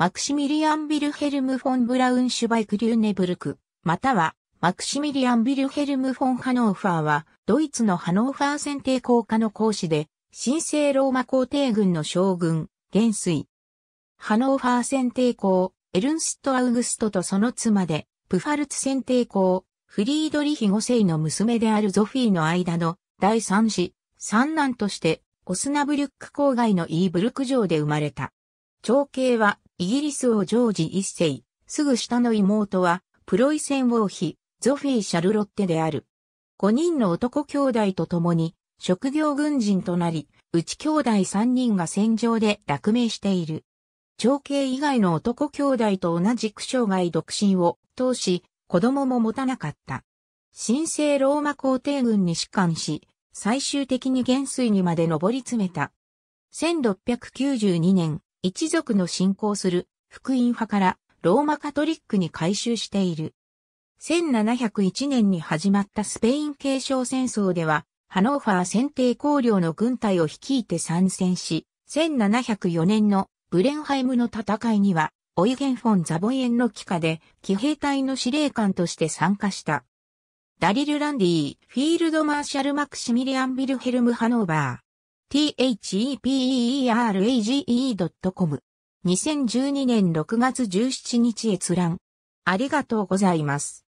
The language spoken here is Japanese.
マクシミリアン・ビルヘルム・フォン・ブラウンシュバイク・リューネブルク、または、マクシミリアン・ビルヘルム・フォン・ハノーファーは、ドイツのハノーファー選定校科の講師で、神聖ローマ皇帝軍の将軍、元帥。ハノーファー選定校、エルンスト・アウグストとその妻で、プファルツ選定校、フリードリヒ5世の娘であるゾフィーの間の第三子、三男として、オスナブリュック郊外のイーブルク城で生まれた。長兄はイギリス王ジョージ一世、すぐ下の妹は、プロイセン王妃、ゾフィー・シャルロッテである。5人の男兄弟と共に、職業軍人となり、うち兄弟3人が戦場で落命している。長兄以外の男兄弟と同じく生涯独身を通し、子供も持たなかった。神聖ローマ皇帝軍に士官し、最終的に元帥にまで上り詰めた。1692年、一族の信仰する福音派からローマカトリックに改修している。1701年に始まったスペイン継承戦争では、ハノーファー選定公領の軍隊を率いて参戦し、1704年のブレンハイムの戦いには、オイゲンフォン・ザボイエンの帰化で、騎兵隊の司令官として参加した。ダリル・ランディ、フィールド・マーシャル・マクシミリアン・ビルヘルム・ハノーバー。theperage.com。2012年6月17日閲覧。ありがとうございます。